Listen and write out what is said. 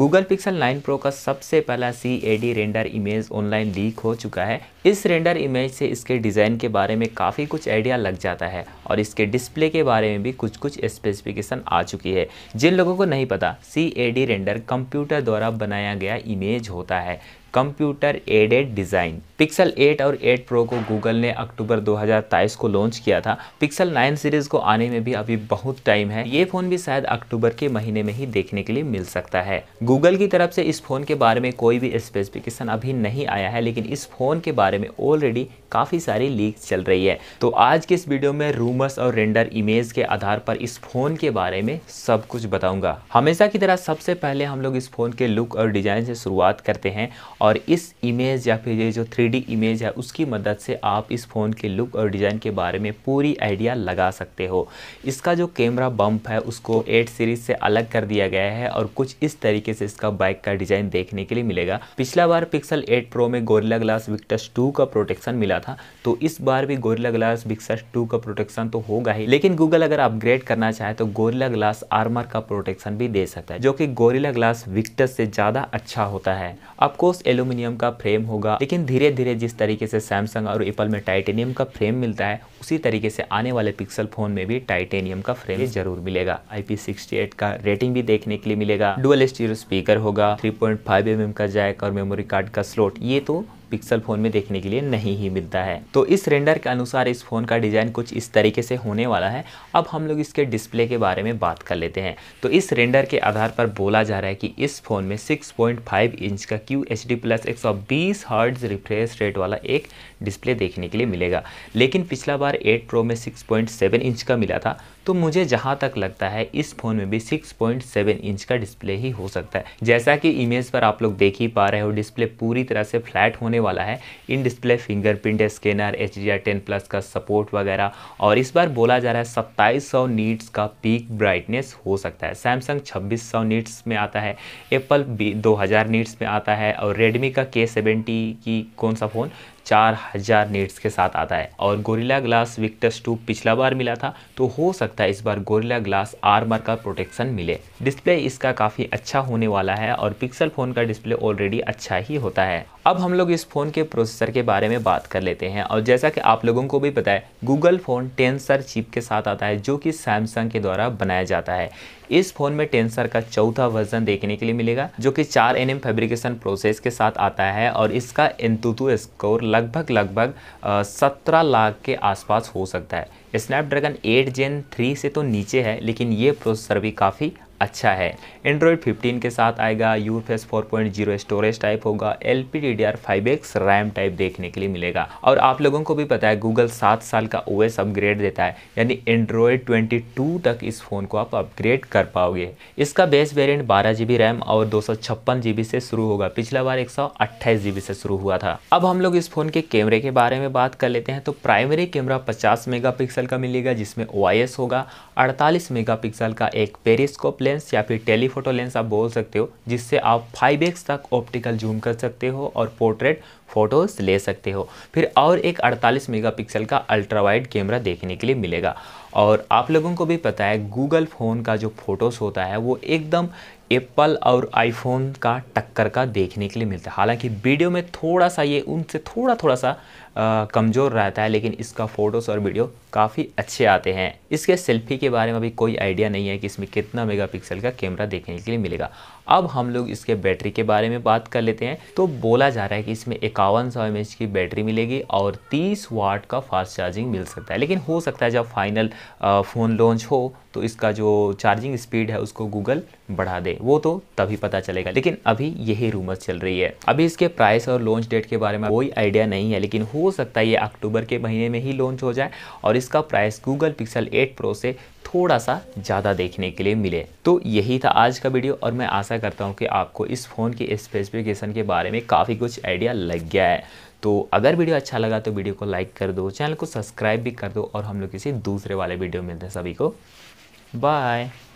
Google pixel 9 pro का सबसे पहला C A D render image online leak हो चुका है इस रेंडर इमेज से इसके डिज़ाइन के बारे में काफ़ी कुछ आइडिया लग जाता है और इसके डिस्प्ले के बारे में भी कुछ कुछ स्पेसिफिकेशन आ चुकी है जिन लोगों को नहीं पता सी रेंडर कंप्यूटर द्वारा बनाया गया इमेज होता है कंप्यूटर एडेड डिज़ाइन पिक्सल 8 और 8 प्रो को गूगल ने अक्टूबर 2023 को लॉन्च किया था पिक्सल 9 सीरीज़ को आने में भी अभी बहुत टाइम है ये फ़ोन भी शायद अक्टूबर के महीने में ही देखने के लिए मिल सकता है गूगल की तरफ से इस फ़ोन के बारे में कोई भी स्पेसिफिकेशन अभी नहीं आया है लेकिन इस फ़ोन के बारे बारे में ऑलरेडी काफ़ी सारी लीक चल रही है तो आज के इस वीडियो में रूमर्स और रेंडर इमेज के आधार पर इस फ़ोन के बारे में सब कुछ बताऊंगा हमेशा की तरह सबसे पहले हम लोग इस फ़ोन के लुक और डिज़ाइन से शुरुआत करते हैं और इस इमेज या फिर ये जो थ्री इमेज है उसकी मदद से आप इस फ़ोन के लुक और डिज़ाइन के बारे में पूरी आइडिया लगा सकते हो इसका जो कैमरा बम्प है उसको एट सीरीज से अलग कर दिया गया है और कुछ इस तरीके से इसका बाइक का डिज़ाइन देखने के लिए मिलेगा पिछला बार पिक्सल एट प्रो में gorilla glass victus two two का प्रोटेक्शन मिला था तो इस बार भी गोरिला ग्लास बिक्सस टू का प्रोटेक्शन तो होगा ही लेकिन गूगल अगर अपग्रेड करना चाहे तो गोरिला ग्लास आर्मर का प्रोटेक्शन भी दे सकता है जो कि गोरिला ग्लास विक्टस से ज़्यादा अच्छा होता है अफकोर्स एल्यूमिनियम का फ्रेम होगा लेकिन धीरे धीरे जिस तरीके से सैमसंग और एप्पल में टाइटेनियम का फ्रेम मिलता है उसी तरीके से आने वाले पिक्सल फोन में भी टाइटेनियम का फ्रेम जरूर मिलेगा आई का रेटिंग भी देखने के लिए मिलेगा डुअल स्टीरियो स्पीकर होगा 3.5 पॉइंट mm का जैक और मेमोरी कार्ड का स्लोट ये तो पिक्सल फ़ोन में देखने के लिए नहीं ही मिलता है तो इस रेंडर के अनुसार इस फ़ोन का डिज़ाइन कुछ इस तरीके से होने वाला है अब हम लोग इसके डिस्प्ले के बारे में बात कर लेते हैं तो इस रेंडर के आधार पर बोला जा रहा है कि इस फ़ोन में 6.5 इंच का क्यू एच डी प्लस एक रिफ्रेश रेट वाला एक डिस्प्ले देखने के लिए मिलेगा लेकिन पिछला बार 8 प्रो में 6.7 इंच का मिला था तो मुझे जहां तक लगता है इस फ़ोन में भी 6.7 इंच का डिस्प्ले ही हो सकता है जैसा कि इमेज पर आप लोग देख ही पा रहे हो डिस्प्ले पूरी तरह से फ्लैट होने वाला है in display fingerprint scanner H D ten plus का सपोर्ट वगैरह और इस बार बोला जा रहा है सत्ताईस सौ नीट्स का पीक ब्राइटनेस हो सकता है सैमसंग छब्बीस सौ नीट्स में आता है एप्पल दो हज़ार नीट्स में आता है और रेडमी का के सेवेंटी की कौन सा फ़ोन चार हज़ार के साथ आता है और गोरिल्ला ग्लास विक्टस टू पिछला बार मिला था तो हो सकता है इस बार गोरिल्ला ग्लास आर्मर का प्रोटेक्शन मिले डिस्प्ले इसका काफ़ी अच्छा होने वाला है और पिक्सल फ़ोन का डिस्प्ले ऑलरेडी अच्छा ही होता है अब हम लोग इस फ़ोन के प्रोसेसर के बारे में बात कर लेते हैं और जैसा कि आप लोगों को भी पता है गूगल फ़ोन टेंसर चिप के साथ आता है जो कि सैमसंग के द्वारा बनाया जाता है इस फोन में टेंसर का चौथा वर्जन देखने के लिए मिलेगा जो कि चार एन फेब्रिकेशन प्रोसेस के साथ आता है और इसका इंतुतु स्कोर लगभग लगभग सत्रह लाख के आसपास हो सकता है स्नैपड्रैगन 8 जेन 3 से तो नीचे है लेकिन ये प्रोसेसर भी काफ़ी अच्छा है एंड्रॉयड 15 के साथ आएगा U F S four storage type होगा L P D D R five X RAM type देखने के लिए मिलेगा और आप लोगों को भी पता है गूगल सात साल का ओ एस अपग्रेड देता है यानी एंड्रॉयड 22 तक इस फ़ोन को आप अपग्रेड कर पाओगे इसका बेस वेरियंट बारह जी रैम और दो सौ से शुरू होगा पिछला बार एक से शुरू हुआ था अब हम लोग इस फ़ोन के कैमरे के बारे में बात कर लेते हैं तो प्राइमरी कैमरा 50 मेगापिक्सल का मिलेगा जिसमें ओ होगा 48 मेगापिक्सल का एक पेरिस्कोप ले लेंस या फिर टेलीफोटो लेंस आप बोल सकते हो जिससे आप 5x तक ऑप्टिकल जूम कर सकते हो और पोर्ट्रेट फ़ोटोज़ ले सकते हो फिर और एक 48 मेगापिक्सल का अल्ट्रा वाइड कैमरा देखने के लिए मिलेगा और आप लोगों को भी पता है गूगल फ़ोन का जो फ़ोटोज़ होता है वो एकदम एप्पल और आईफोन का टक्कर का देखने के लिए मिलता है हालांकि वीडियो में थोड़ा सा ये उनसे थोड़ा थोड़ा सा कमज़ोर रहता है लेकिन इसका फ़ोटोज़ और वीडियो काफ़ी अच्छे आते हैं इसके सेल्फी के बारे में अभी कोई आइडिया नहीं है कि इसमें कितना मेगापिक्सल का कैमरा देखने के लिए मिलेगा अब हम लोग इसके बैटरी के बारे में बात कर लेते हैं तो बोला जा रहा है कि इसमें इक्यावन सौ एम की बैटरी मिलेगी और तीस वाट का फास्ट चार्जिंग मिल सकता है लेकिन हो सकता है जब फाइनल फ़ोन लॉन्च हो तो इसका जो चार्जिंग स्पीड है उसको गूगल बढ़ा दे वो तो तभी पता चलेगा लेकिन अभी यही रूमर्स चल रही है अभी इसके प्राइस और लॉन्च डेट के बारे में कोई आइडिया नहीं है लेकिन हो सकता है ये अक्टूबर के महीने में ही लॉन्च हो जाए और इसका प्राइस गूगल पिक्सल 8 प्रो से थोड़ा सा ज़्यादा देखने के लिए मिले तो यही था आज का वीडियो और मैं आशा करता हूँ कि आपको इस फ़ोन की स्पेसिफिकेशन के बारे में काफ़ी कुछ आइडिया लग गया है तो अगर वीडियो अच्छा लगा तो वीडियो को लाइक कर दो चैनल को सब्सक्राइब भी कर दो और हम लोग किसी दूसरे वाले वीडियो मिलते हैं सभी को बाय